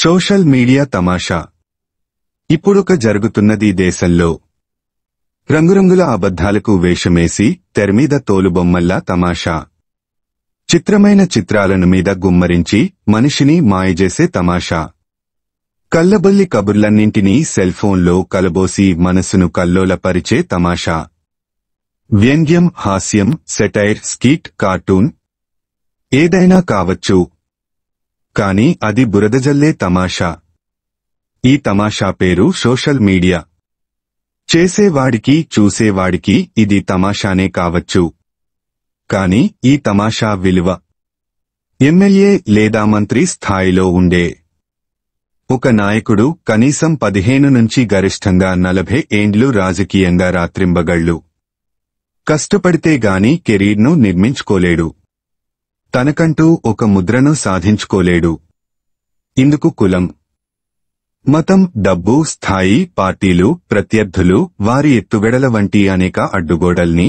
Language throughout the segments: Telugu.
సోషల్ మీడియా తమాషా ఇప్పుడొక జరుగుతున్నది దేశంలో రంగురంగుల అబద్ధాలకు వేషమేసి తెరమీద తోలుబొమ్మల్లా తమాషా చిత్రమైన చిత్రాలను మీద గుమ్మరించి మనిషిని మాయజేసే తమాషా కల్లబొల్లి కబుర్లన్నింటినీ సెల్ఫోన్లో కలబోసి మనసును కల్లోలపరిచే తమాషా వ్యంగ్యం హాస్యం సెటైర్ స్కీట్ కార్టూన్ ఏదైనా కావచ్చు కాని అది బురదజల్లే తమాషా ఈ తమాషా పేరు సోషల్ మీడియా చేసేవాడికి చూసేవాడికి ఇది తమాషానే కావచ్చు కాని ఈ తమాషా విలువ ఎమ్మెల్యే లేదా మంత్రి స్థాయిలో ఉండే ఒక నాయకుడు కనీసం పదిహేను నుంచి గరిష్టంగా నలభై ఏండ్లు రాజకీయంగా రాత్రింబగళ్ళు కష్టపడితే గాని కెరీర్ను నిర్మించుకోలేడు తనకంటూ ఒక ముద్రను సాధించుకోలేడు ఇందుకు కులం మతం డబ్బు స్థాయి పార్టీలు ప్రత్యర్థులు వారి ఎత్తుగడల వంటి అనేక అడ్డుగోడల్ని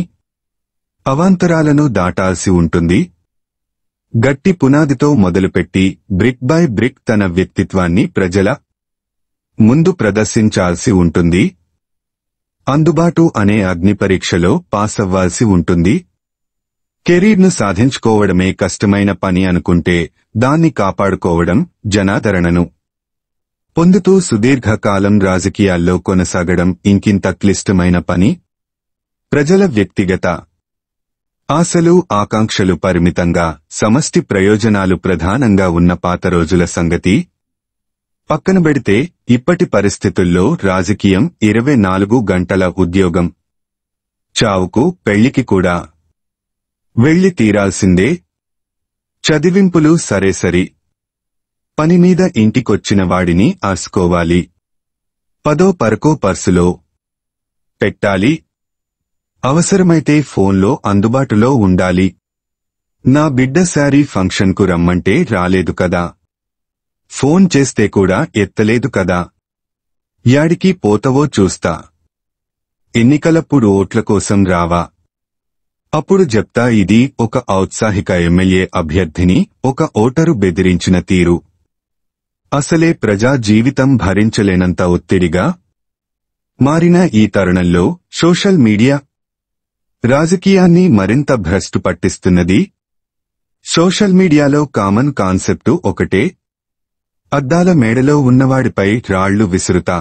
అవాంతరాలను దాటాల్సి ఉంటుంది గట్టి పునాదితో మొదలుపెట్టి బ్రిక్ బై బ్రిక్ తన వ్యక్తిత్వాన్ని ప్రజల ముందు ప్రదర్శించాల్సి ఉంటుంది అందుబాటు అనే అగ్నిపరీక్షలో పాస్ అవ్వాల్సి ఉంటుంది కెరీర్ను సాధించుకోవడమే కష్టమైన పని అనుకుంటే దాన్ని కాపాడుకోవడం జనాదరణను పొందుతూ సుదీర్ఘకాలం రాజకీయాల్లో కొనసాగడం ఇంకింత క్లిష్టమైన పని ప్రజల వ్యక్తిగత ఆశలు ఆకాంక్షలు పరిమితంగా సమష్టి ప్రయోజనాలు ప్రధానంగా ఉన్న పాత రోజుల సంగతి పక్కనబెడితే ఇప్పటి పరిస్థితుల్లో రాజకీయం ఇరవై నాలుగు గంటల ఉద్యోగం చావుకు పెళ్లికి కూడా వెళ్లి తీరాల్సిందే చదివింపులు సరేసరి పనిమీద ఇంటికొచ్చిన వాడిని ఆసుకోవాలి పదో పరకో పర్సులో పెట్టాలి అవసరమైతే ఫోన్లో అందుబాటులో ఉండాలి నా బిడ్డ శారీ ఫంక్షన్కు రమ్మంటే రాలేదు కదా ఫోన్ చేస్తే కూడా ఎత్తలేదు కదా యాడికి పోతవో చూస్తా ఎన్నికలప్పుడు ఓట్ల కోసం రావా అప్పుడు జప్తా ఇది ఒక ఔత్సాహిక ఎమ్మెల్యే అభ్యర్థిని ఒక ఓటరు బెదిరించిన తీరు అసలే ప్రజా జీవితం భరించలేనంత ఒత్తిడిగా మారిన ఈ తరుణంలో సోషల్ మీడియా రాజకీయాన్ని మరింత భ్రష్టు పట్టిస్తున్నది సోషల్ మీడియాలో కామన్ కాన్సెప్టు ఒకటే అద్దాల మేడలో ఉన్నవాడిపై రాళ్లు విసురుతా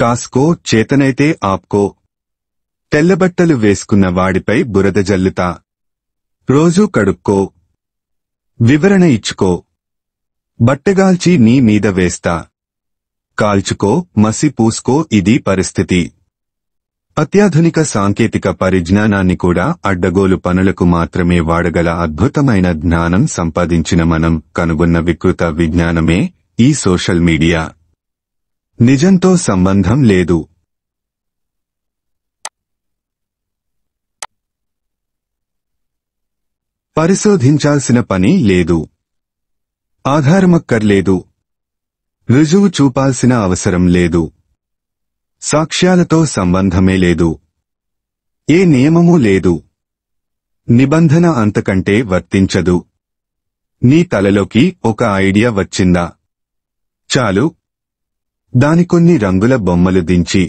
కాస్కో చేతనైతే ఆప్కో తెల్లబట్టలు వేసుకున్న వాడిపై బురద జల్లుతా రోజూ కడుక్కో వివరణ ఇచ్చుకో బట్టగాల్చి నీ మీద వేస్తా కాల్చుకో మసి పూసుకో ఇది పరిస్థితి అత్యాధునిక సాంకేతిక పరిజ్ఞానాన్ని కూడా అడ్డగోలు పనులకు మాత్రమే వాడగల అద్భుతమైన జ్ఞానం సంపాదించిన మనం కనుగొన్న వికృత విజ్ఞానమే ఈ సోషల్ మీడియా నిజంతో సంబంధం లేదు పరిశోధించాల్సిన పని లేదు ఆధారమక్కర్లేదు రుజువు చూపాల్సిన అవసరం లేదు సాక్ష్యాలతో సంబంధమే లేదు ఏ నియమమూ లేదు నిబంధన అంతకంటే వర్తించదు నీ తలలోకి ఒక ఐడియా వచ్చిందా చాలు దానికొన్ని రంగుల బొమ్మలు దించి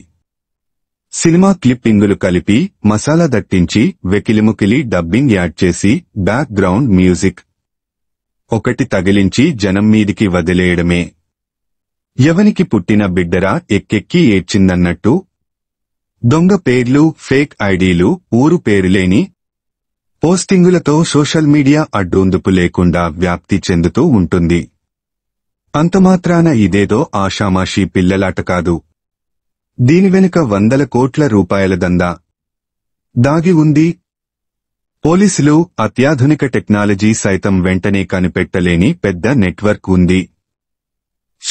సినిమా క్లిప్పింగులు కలిపి మసాలా దట్టించి వెకిలిముకిలి డబ్బింగ్ యాడ్ చేసి బ్యాక్ గ్రౌండ్ మ్యూజిక్ ఒకటి తగిలించి జనం మీదికి వదిలేయడమే ఎవనికి పుట్టిన బిడ్డరా ఎక్కెక్కి ఏడ్చిందన్నట్టు దొంగ పేర్లు ఫేక్ ఐడీలు ఊరు పేరులేని పోస్టింగులతో సోషల్ మీడియా అడ్డూందుపు లేకుండా వ్యాప్తి చెందుతూ ఉంటుంది అంతమాత్రాన ఇదేదో ఆషామాషీ పిల్లలాట కాదు దీని వెనుక వందల కోట్ల రూపాయల దందా దాగి ఉంది పోలీసులు అత్యాధునిక టెక్నాలజీ సైతం వెంటనే కనిపెట్టలేని పెద్ద నెట్వర్క్ ఉంది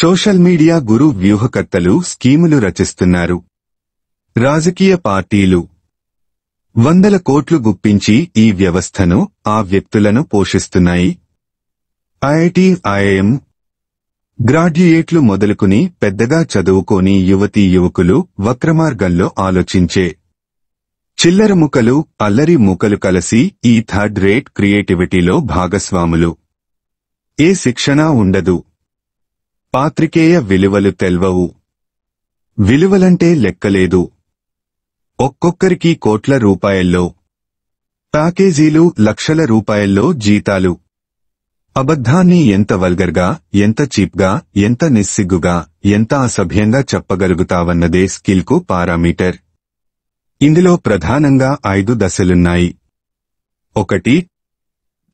సోషల్ మీడియా గురు వ్యూహకర్తలు స్కీములు రచిస్తున్నారు రాజకీయ పార్టీలు వందల కోట్లు గుప్పించి ఈ వ్యవస్థను ఆ వ్యక్తులను పోషిస్తున్నాయి ఐఐటి ఐఐఎం గ్రాడ్యుయేట్లు మొదలుకుని పెద్దగా చదువుకోని యువతీ యువకులు వక్రమార్గంలో ఆలోచించే చిల్లర ముఖలు అల్లరి ముఖలు కలిసి ఈ థర్డ్ రేట్ క్రియేటివిటీలో భాగస్వాములు ఏ శిక్షణ ఉండదు పాత్రికేయ విలువలు తెల్వవు విలువలంటే లెక్కలేదు ఒక్కొక్కరికి కోట్ల రూపాయల్లో ప్యాకేజీలు లక్షల రూపాయల్లో జీతాలు అబద్ధాన్ని ఎంత వల్గర్గా ఎంత చీప్గా ఎంత నిస్సిగ్గుగా ఎంత అసభ్యంగా చెప్పగలుగుతావన్నదే స్కిల్కు పారామీటర్ ఇందులో ప్రధానంగా ఐదు దశలున్నాయి ఒకటి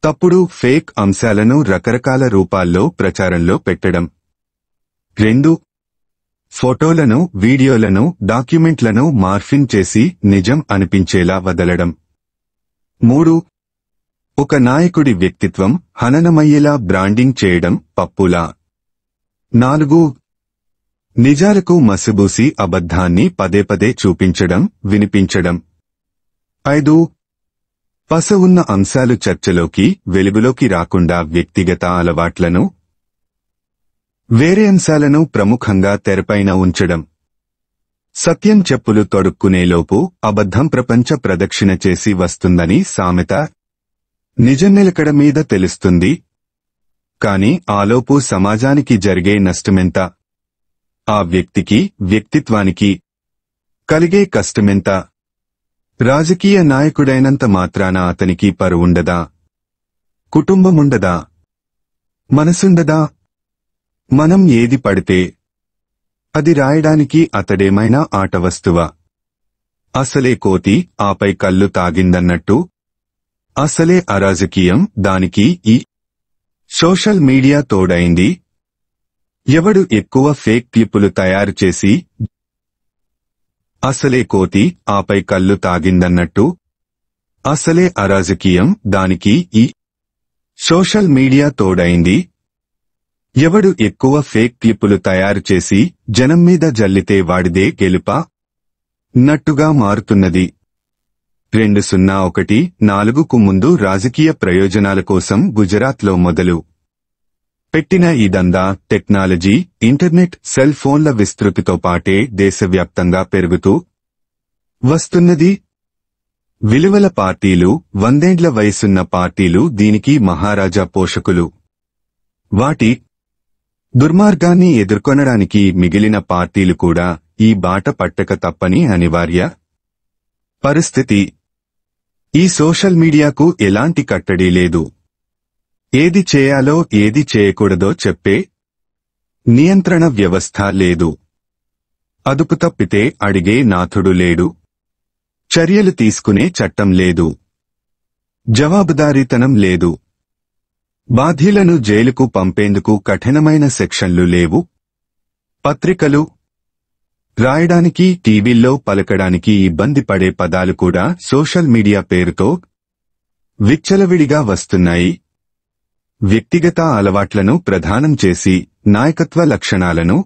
తప్పుడు ఫేక్ అంశాలను రకరకాల రూపాల్లో ప్రచారంలో పెట్టడం రెండు ఫోటోలను వీడియోలను డాక్యుమెంట్లను మార్ఫిన్ చేసి నిజం అనిపించేలా వదలడం మూడు ఒక నాయకుడి వ్యక్తిత్వం హననమయ్యేలా బ్రాండింగ్ చేయడం పప్పులా నాలుగు నిజాలకు మసిబూసి అబద్ధాన్ని పదే పదే చూపించడం వినిపించడం ఐదు పస ఉన్న అంశాలు చర్చలోకి వెలుగులోకి రాకుండా వ్యక్తిగత అలవాట్లను వేరే అంశాలను ప్రముఖంగా తెరపైన ఉంచడం సత్యం చెప్పులు తొడుక్కునేలోపు అబద్ధం ప్రపంచ ప్రదక్షిణ చేసి వస్తుందని సామెత నిలకడ మీద తెలుస్తుంది కాని ఆలోపు సమాజానికి జరిగే నష్టమెంత ఆ వ్యక్తికి వ్యక్తిత్వానికి కలిగే కష్టమెంత రాజకీయ నాయకుడైనంత మాత్రాన అతనికి పరువుండదా కుటుంబముండదా మనసుండదా మనం ఏది పడితే అది రాయడానికి అతడేమైనా ఆట వస్తువా అసలే కోతి ఆపై కళ్ళు తాగిందన్నట్టు అసలే అరాజకీయం దానికి ఈ సోషల్ మీడియా తోడైంది ఎవడు ఎక్కువ ఫేక్ క్లిప్పులు తయారు చేసి అసలే కోతి ఆపై కళ్ళు తాగిందన్నట్టు అసలే అరాజకీయం దానికి ఈ సోషల్ మీడియా తోడైంది ఎవడు ఎక్కువ ఫేక్ క్లిప్పులు తయారు చేసి జనం మీద జల్లితే వాడిదే గెలుపా నట్టుగా మారుతున్నది రెండు సున్నా ఒకటి నాలుగుకు ముందు రాజకీయ ప్రయోజనాల కోసం గుజరాత్లో మొదలు పెట్టిన ఈ దందా టెక్నాలజీ ఇంటర్నెట్ సెల్ ఫోన్ల విస్తృతితో పాటే దేశవ్యాప్తంగా పెరుగుతూ వస్తున్నది విలువల పార్టీలు వందేండ్ల వయసున్న పార్టీలు దీనికి మహారాజా పోషకులు వాటి దుర్మార్గాన్ని ఎదుర్కొనడానికి మిగిలిన పార్టీలు కూడా ఈ బాట పట్టక తప్పని అనివార్య పరిస్థితి ఈ సోషల్ మీడియాకు ఎలాంటి కట్టడి లేదు ఏది చేయాలో ఏది చేయకూడదో చెప్పే నియంత్రణ వ్యవస్థ లేదు అదుపు తప్పితే అడిగే నాథుడు లేడు చర్యలు తీసుకునే చట్టం లేదు జవాబుదారీతనం లేదు బాధ్యులను జైలుకు పంపేందుకు కఠినమైన సెక్షన్లు లేవు పత్రికలు రాయడానికి టీవీల్లో పలకడానికి ఇబ్బంది పడే పదాలు కూడా సోషల్ మీడియా పేరుతో విచ్చలవిడిగా వస్తున్నాయి వ్యక్తిగత అలవాట్లను ప్రధానం చేసి నాయకత్వ లక్షణాలను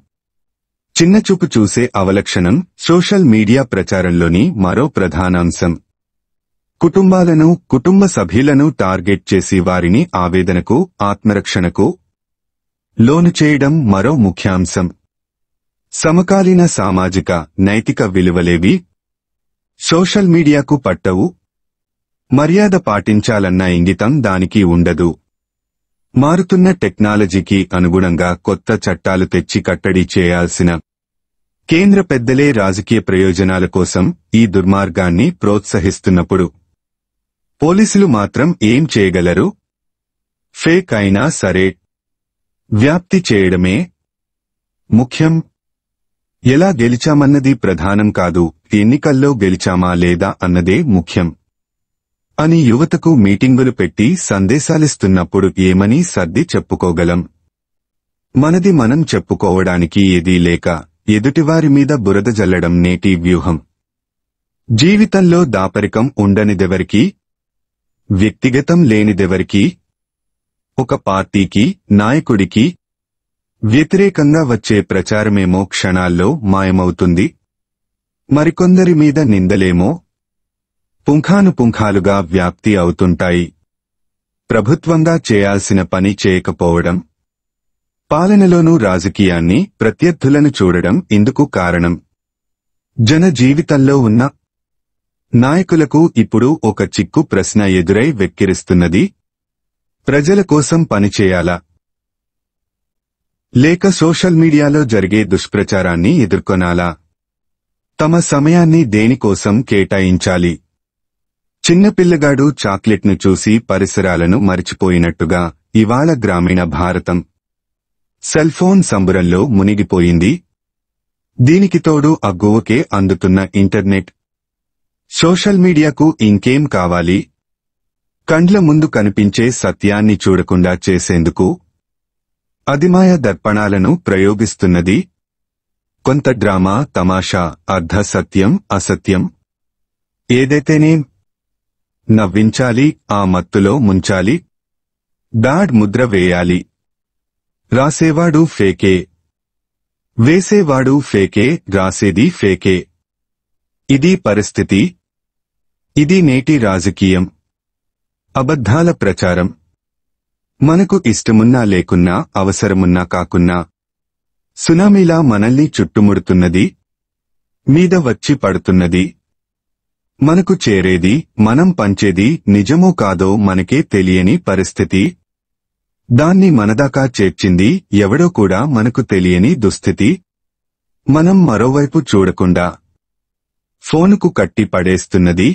చిన్నచూపు చూసే అవలక్షణం సోషల్ మీడియా ప్రచారంలోని మరో ప్రధానాంశం కుటుంబాలను కుటుంబ సభ్యులను టార్గెట్ చేసి వారిని ఆవేదనకు ఆత్మరక్షణకు లోను చేయడం మరో ముఖ్యాంశం సమకాలీన సామాజిక నైతిక విలువలేవి సోషల్ మీడియాకు పట్టవు మర్యాద పాటించాలన్న ఇంగితం దానికి ఉండదు మారుతున్న టెక్నాలజీకి అనుగుణంగా కొత్త చట్టాలు తెచ్చి కట్టడి చేయాల్సిన కేంద్ర పెద్దలే రాజకీయ ప్రయోజనాల కోసం ఈ దుర్మార్గాన్ని ప్రోత్సహిస్తున్నప్పుడు పోలీసులు మాత్రం ఏం చేయగలరు ఫేక్ అయినా సరే వ్యాప్తి చేయడమే ముఖ్యం ఎలా గెలిచామన్నది ప్రధానం కాదు ఎన్నికల్లో గెలిచామా లేదా అన్నదే ముఖ్యం అని యువతకు మీటింగులు పెట్టి సందేశాలిస్తున్నప్పుడు ఏమని సర్ది చెప్పుకోగలం మనది మనం చెప్పుకోవడానికి ఏదీ లేక ఎదుటివారి మీద బురద జల్లడం నేటి వ్యూహం జీవితంలో దాపరికం ఉండనిదెవరికీ వ్యక్తిగతం లేనిదెవరికీ ఒక పార్టీకి నాయకుడికి వ్యతిరేకంగా వచ్చే ప్రచారమేమో క్షణాల్లో మాయమవుతుంది మరికొందరి మీద నిందలేమో పుంఖానుపుంఖాలుగా వ్యాప్తి అవుతుంటాయి ప్రభుత్వంగా చేయాల్సిన పని చేయకపోవడం పాలనలోనూ రాజకీయాన్ని ప్రత్యర్థులను చూడడం ఇందుకు కారణం జన జీవితంలో ఉన్న నాయకులకు ఇప్పుడు ఒక చిక్కు ప్రశ్న ఎదురై వెక్కిరిస్తున్నది ప్రజల కోసం పనిచేయాలా లేక సోషల్ మీడియాలో జరిగే దుష్ప్రచారాన్ని ఎదుర్కొనాలా తమ సమయాన్ని దేనికోసం కేటాయించాలి చిన్నపిల్లగాడు చాక్లెట్ను చూసి పరిసరాలను మరిచిపోయినట్టుగా ఇవాళ గ్రామీణ భారతం సెల్ఫోన్ సంబురంలో మునిగిపోయింది దీనికి తోడు అగ్గువకే అందుతున్న ఇంటర్నెట్ సోషల్ మీడియాకు ఇంకేం కావాలి కండ్ల ముందు కనిపించే సత్యాన్ని చూడకుండా చేసేందుకు అధిమాయ దర్పణాలను ప్రయోగిస్తున్నది కొంత డ్రామా తమాషా అర్ధ సత్యం అసత్యం ఏదైతేనే నవ్వించాలి ఆ మత్తులో ముంచాలి డాడ్ ముద్ర వేయాలి రాసేవాడు ఫేకే వేసేవాడు ఫేకే రాసేది ఫేకే ఇది పరిస్థితి ఇది నేటి రాజకీయం అబద్ధాల ప్రచారం మనకు ఇష్టమున్నా లేకున్నా అవసరమున్నా కాకున్నా సునామీలా మనల్ని చుట్టుముడుతున్నది మీద వచ్చి పడుతున్నది మనకు చేరేది మనం పంచేది నిజమో కాదో మనకే తెలియని పరిస్థితి దాన్ని మనదాకా చేర్చింది ఎవడో కూడా మనకు తెలియని దుస్థితి మనం మరోవైపు చూడకుండా ఫోనుకు కట్టి పడేస్తున్నది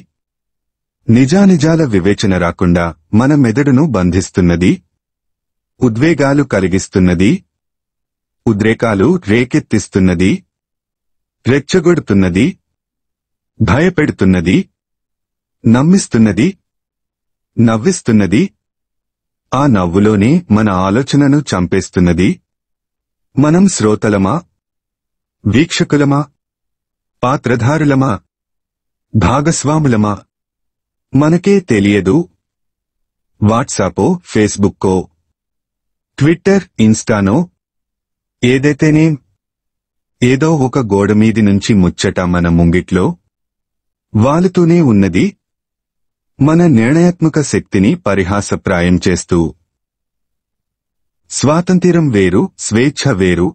నిజానిజాల వివేచన రాకుండా మన మెదడును బంధిస్తున్నది ఉద్వేగాలు కలిగిస్తున్నది ఉద్రేకాలు రేకెత్తిస్తున్నది రెచ్చగొడుతున్నది భయపెడుతున్నది నమ్మిస్తున్నది నవ్విస్తున్నది ఆ నవ్వులోనే మన ఆలోచనను చంపేస్తున్నది మనం శ్రోతలమా వీక్షకులమా పాత్రధారులమా భాగస్వాములమా మనకే తెలియదు వాట్సాపో ఫేస్బుక్కో ట్విట్టర్ ఇన్స్టానో ఏదైతేనే ఏదో ఒక గోడ మీది నుంచి ముచ్చట మన ముంగిట్లో వాలుతూనే ఉన్నది మన నిర్ణయాత్మక శక్తిని పరిహాసప్రాయం చేస్తూ స్వాతంత్ర్యం వేరు స్వేచ్ఛ వేరు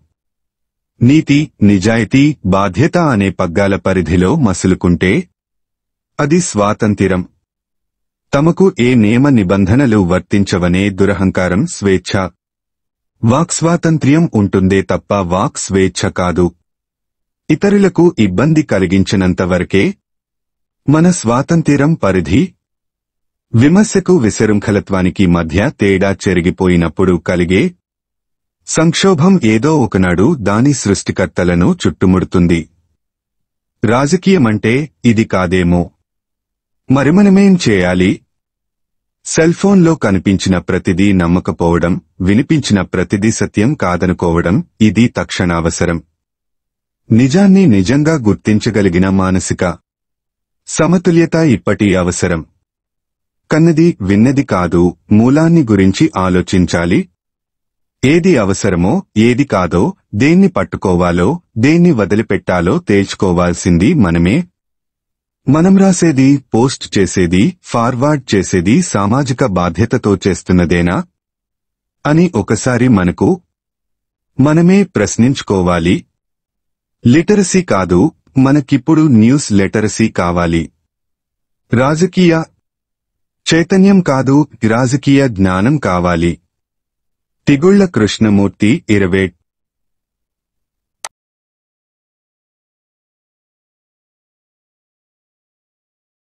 నీతి నిజాయితీ బాధ్యత అనే పగ్గాల పరిధిలో మసులుకుంటే అది స్వాతంత్ర్యం తమకు ఏ నియమ నిబంధనలు వర్తించవనే దురహంకారం స్వేచ్ఛ వాక్స్వాతంత్ర్యం ఉంటుందే తప్ప వాక్ స్వేచ్ఛ కాదు ఇతరులకు ఇబ్బంది కలిగించినంతవరకే మన స్వాతంత్ర్యం పరిధి విమర్శకు విశృంఖలత్వానికి మధ్య తేడా చెరిగిపోయినప్పుడు కలిగే సంక్షోభం ఏదో ఒకనాడు దాని సృష్టికర్తలను చుట్టుముడుతుంది రాజకీయమంటే ఇది కాదేమో మరి మనమేం చేయాలి సెల్ఫోన్లో కనిపించిన ప్రతిదీ నమ్మకపోవడం వినిపించిన ప్రతిదీ సత్యం కాదనుకోవడం ఇది తక్షణావసరం నిజాన్ని నిజంగా గుర్తించగలిగిన మానసిక సమతుల్యత ఇప్పటి అవసరం కన్నది విన్నది కాదు మూలాన్ని గురించి ఆలోచించాలి ఏది అవసరమో ఏది కాదో దేన్ని పట్టుకోవాలో దేన్ని వదిలిపెట్టాలో తేల్చుకోవాల్సింది మనమే మనం రాసేది పోస్ట్ చేసేది ఫార్వర్డ్ చేసేది సామాజిక బాధ్యతతో చేస్తున్నదేనా అని ఒకసారి మనకు మనమే ప్రశ్నించుకోవాలి లిటరసీ కాదు మనకిప్పుడు న్యూస్ లిటరసీ కావాలి రాజకీయ చైతన్యం కాదు రాజకీయ జ్ఞానం కావాలి తిగుళ్ల కృష్ణమూర్తి ఇరవేట్